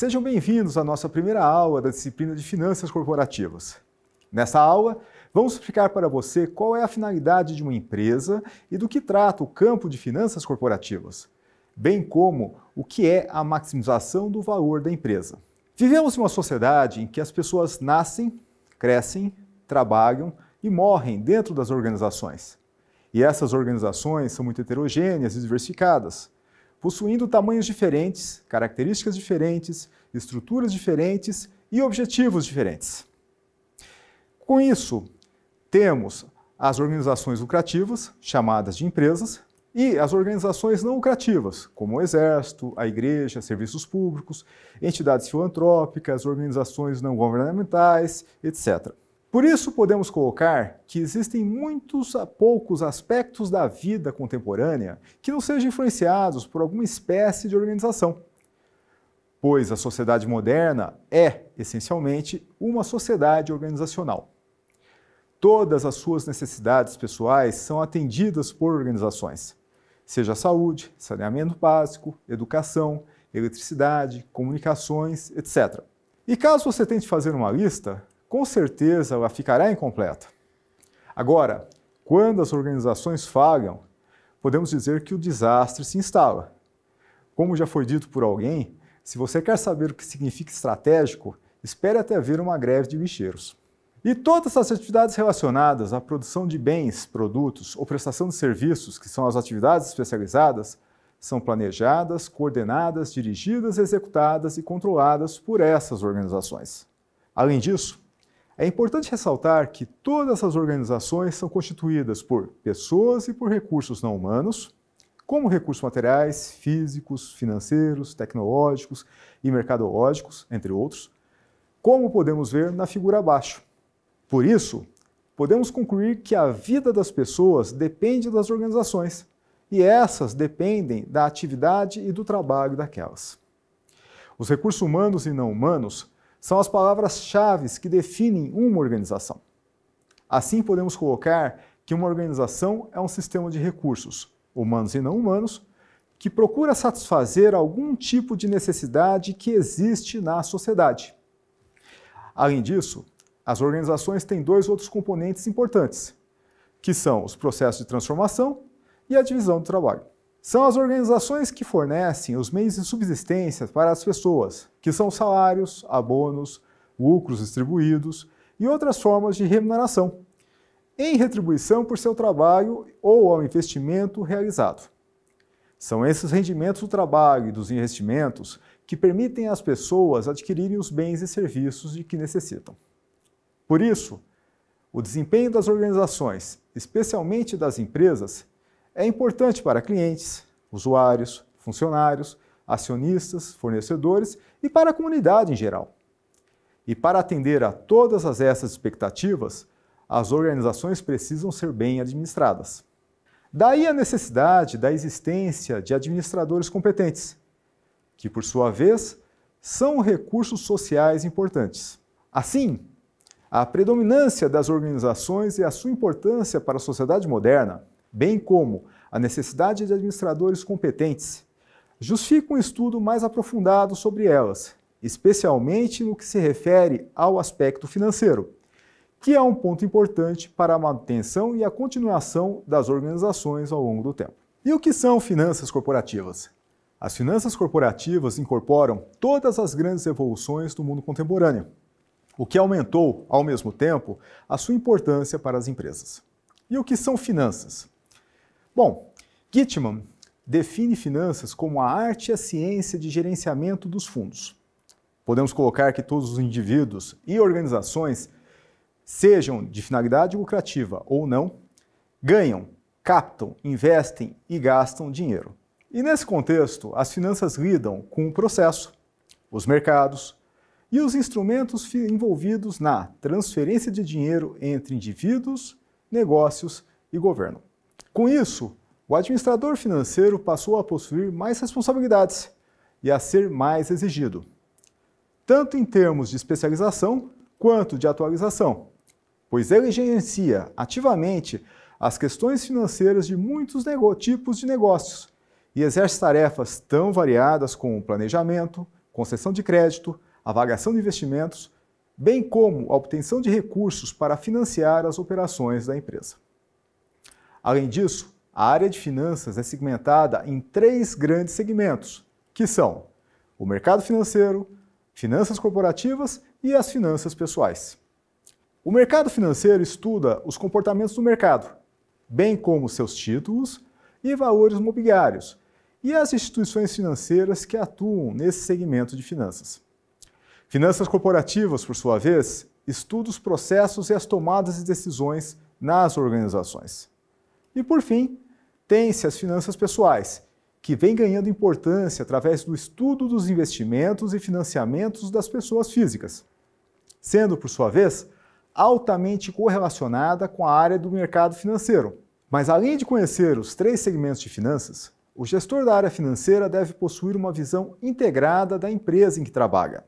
Sejam bem-vindos à nossa primeira aula da disciplina de Finanças Corporativas. Nessa aula, vamos explicar para você qual é a finalidade de uma empresa e do que trata o campo de finanças corporativas, bem como o que é a maximização do valor da empresa. Vivemos em uma sociedade em que as pessoas nascem, crescem, trabalham e morrem dentro das organizações. E essas organizações são muito heterogêneas e diversificadas possuindo tamanhos diferentes, características diferentes, estruturas diferentes e objetivos diferentes. Com isso, temos as organizações lucrativas, chamadas de empresas, e as organizações não lucrativas, como o Exército, a Igreja, serviços públicos, entidades filantrópicas, organizações não governamentais, etc. Por isso, podemos colocar que existem muitos ah, poucos aspectos da vida contemporânea que não sejam influenciados por alguma espécie de organização, pois a sociedade moderna é, essencialmente, uma sociedade organizacional. Todas as suas necessidades pessoais são atendidas por organizações, seja saúde, saneamento básico, educação, eletricidade, comunicações, etc. E caso você tente fazer uma lista, com certeza ela ficará incompleta. Agora, quando as organizações falham, podemos dizer que o desastre se instala. Como já foi dito por alguém, se você quer saber o que significa estratégico, espere até ver uma greve de lixeiros. E todas as atividades relacionadas à produção de bens, produtos ou prestação de serviços, que são as atividades especializadas, são planejadas, coordenadas, dirigidas, executadas e controladas por essas organizações. Além disso, é importante ressaltar que todas essas organizações são constituídas por pessoas e por recursos não humanos, como recursos materiais, físicos, financeiros, tecnológicos e mercadológicos, entre outros, como podemos ver na figura abaixo. Por isso, podemos concluir que a vida das pessoas depende das organizações, e essas dependem da atividade e do trabalho daquelas. Os recursos humanos e não humanos são as palavras-chave que definem uma organização. Assim, podemos colocar que uma organização é um sistema de recursos, humanos e não humanos, que procura satisfazer algum tipo de necessidade que existe na sociedade. Além disso, as organizações têm dois outros componentes importantes, que são os processos de transformação e a divisão do trabalho. São as organizações que fornecem os meios de subsistência para as pessoas, que são salários, abonos, lucros distribuídos e outras formas de remuneração, em retribuição por seu trabalho ou ao investimento realizado. São esses rendimentos do trabalho e dos investimentos que permitem às pessoas adquirirem os bens e serviços de que necessitam. Por isso, o desempenho das organizações, especialmente das empresas, é importante para clientes, usuários, funcionários, acionistas, fornecedores e para a comunidade em geral. E para atender a todas essas expectativas, as organizações precisam ser bem administradas. Daí a necessidade da existência de administradores competentes, que, por sua vez, são recursos sociais importantes. Assim, a predominância das organizações e a sua importância para a sociedade moderna bem como a necessidade de administradores competentes, justifica um estudo mais aprofundado sobre elas, especialmente no que se refere ao aspecto financeiro, que é um ponto importante para a manutenção e a continuação das organizações ao longo do tempo. E o que são finanças corporativas? As finanças corporativas incorporam todas as grandes evoluções do mundo contemporâneo, o que aumentou, ao mesmo tempo, a sua importância para as empresas. E o que são finanças? Bom, Gitman define finanças como a arte e a ciência de gerenciamento dos fundos. Podemos colocar que todos os indivíduos e organizações, sejam de finalidade lucrativa ou não, ganham, captam, investem e gastam dinheiro. E nesse contexto, as finanças lidam com o processo, os mercados e os instrumentos envolvidos na transferência de dinheiro entre indivíduos, negócios e governo. Com isso, o administrador financeiro passou a possuir mais responsabilidades e a ser mais exigido, tanto em termos de especialização quanto de atualização, pois ele gerencia ativamente as questões financeiras de muitos tipos de negócios e exerce tarefas tão variadas como planejamento, concessão de crédito, avaliação de investimentos, bem como a obtenção de recursos para financiar as operações da empresa. Além disso, a área de finanças é segmentada em três grandes segmentos, que são o mercado financeiro, finanças corporativas e as finanças pessoais. O mercado financeiro estuda os comportamentos do mercado, bem como seus títulos e valores mobiliários, e as instituições financeiras que atuam nesse segmento de finanças. Finanças corporativas, por sua vez, estuda os processos e as tomadas de decisões nas organizações. E por fim, tem-se as finanças pessoais, que vem ganhando importância através do estudo dos investimentos e financiamentos das pessoas físicas, sendo, por sua vez, altamente correlacionada com a área do mercado financeiro. Mas além de conhecer os três segmentos de finanças, o gestor da área financeira deve possuir uma visão integrada da empresa em que trabalha,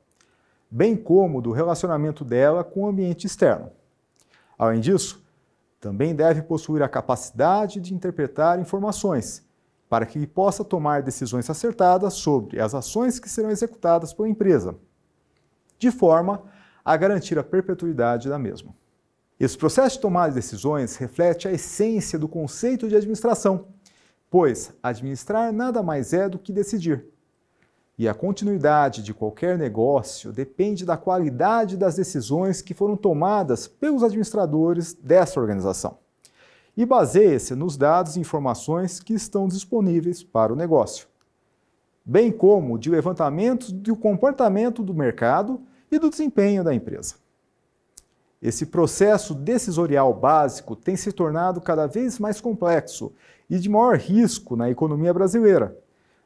bem como do relacionamento dela com o ambiente externo. Além disso, também deve possuir a capacidade de interpretar informações, para que possa tomar decisões acertadas sobre as ações que serão executadas pela empresa, de forma a garantir a perpetuidade da mesma. Esse processo de tomada de decisões reflete a essência do conceito de administração, pois administrar nada mais é do que decidir, e a continuidade de qualquer negócio depende da qualidade das decisões que foram tomadas pelos administradores dessa organização. E baseia-se nos dados e informações que estão disponíveis para o negócio, bem como de levantamentos do comportamento do mercado e do desempenho da empresa. Esse processo decisorial básico tem se tornado cada vez mais complexo e de maior risco na economia brasileira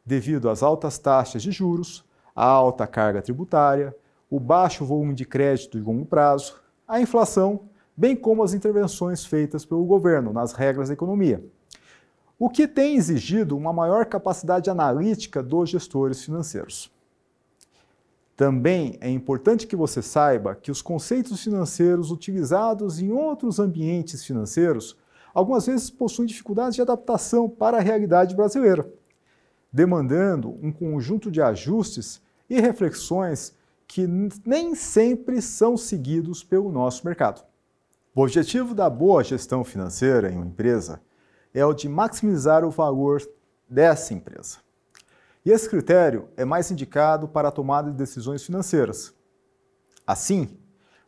devido às altas taxas de juros, à alta carga tributária, o baixo volume de crédito de longo prazo, a inflação, bem como as intervenções feitas pelo governo nas regras da economia, o que tem exigido uma maior capacidade analítica dos gestores financeiros. Também é importante que você saiba que os conceitos financeiros utilizados em outros ambientes financeiros algumas vezes possuem dificuldades de adaptação para a realidade brasileira demandando um conjunto de ajustes e reflexões que nem sempre são seguidos pelo nosso mercado. O objetivo da boa gestão financeira em uma empresa é o de maximizar o valor dessa empresa. E esse critério é mais indicado para a tomada de decisões financeiras. Assim,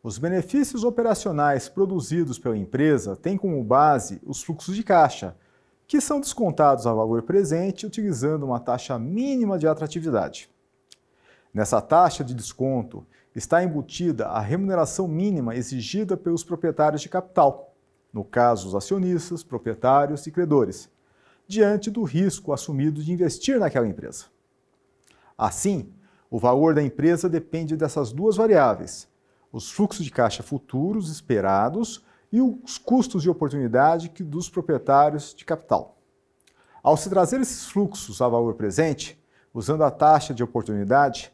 os benefícios operacionais produzidos pela empresa têm como base os fluxos de caixa, que são descontados ao valor presente utilizando uma taxa mínima de atratividade. Nessa taxa de desconto está embutida a remuneração mínima exigida pelos proprietários de capital, no caso os acionistas, proprietários e credores, diante do risco assumido de investir naquela empresa. Assim, o valor da empresa depende dessas duas variáveis, os fluxos de caixa futuros esperados e os custos de oportunidade que dos proprietários de capital. Ao se trazer esses fluxos a valor presente, usando a taxa de oportunidade,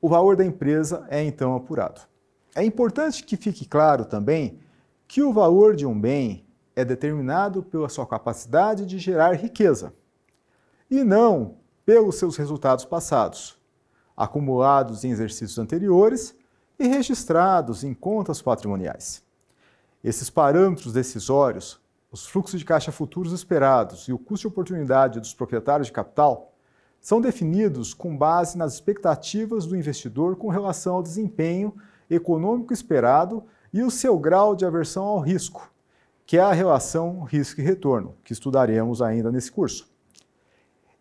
o valor da empresa é então apurado. É importante que fique claro também que o valor de um bem é determinado pela sua capacidade de gerar riqueza e não pelos seus resultados passados, acumulados em exercícios anteriores e registrados em contas patrimoniais. Esses parâmetros decisórios, os fluxos de caixa futuros esperados e o custo de oportunidade dos proprietários de capital, são definidos com base nas expectativas do investidor com relação ao desempenho econômico esperado e o seu grau de aversão ao risco, que é a relação risco e retorno, que estudaremos ainda nesse curso.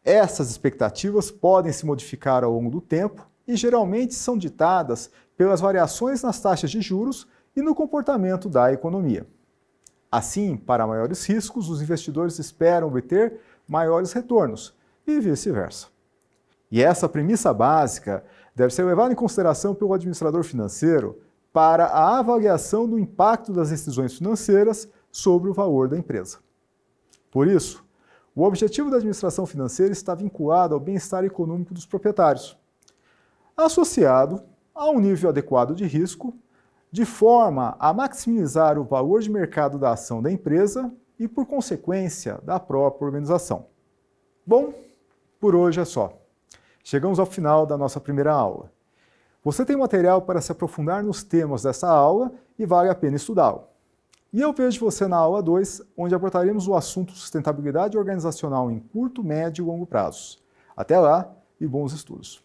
Essas expectativas podem se modificar ao longo do tempo e geralmente são ditadas pelas variações nas taxas de juros e no comportamento da economia. Assim, para maiores riscos, os investidores esperam obter maiores retornos e vice-versa. E essa premissa básica deve ser levada em consideração pelo administrador financeiro para a avaliação do impacto das decisões financeiras sobre o valor da empresa. Por isso, o objetivo da administração financeira está vinculado ao bem-estar econômico dos proprietários, associado a um nível adequado de risco de forma a maximizar o valor de mercado da ação da empresa e, por consequência, da própria organização. Bom, por hoje é só. Chegamos ao final da nossa primeira aula. Você tem material para se aprofundar nos temas dessa aula e vale a pena estudá-lo. E eu vejo você na aula 2, onde abordaremos o assunto sustentabilidade organizacional em curto, médio e longo prazos. Até lá e bons estudos!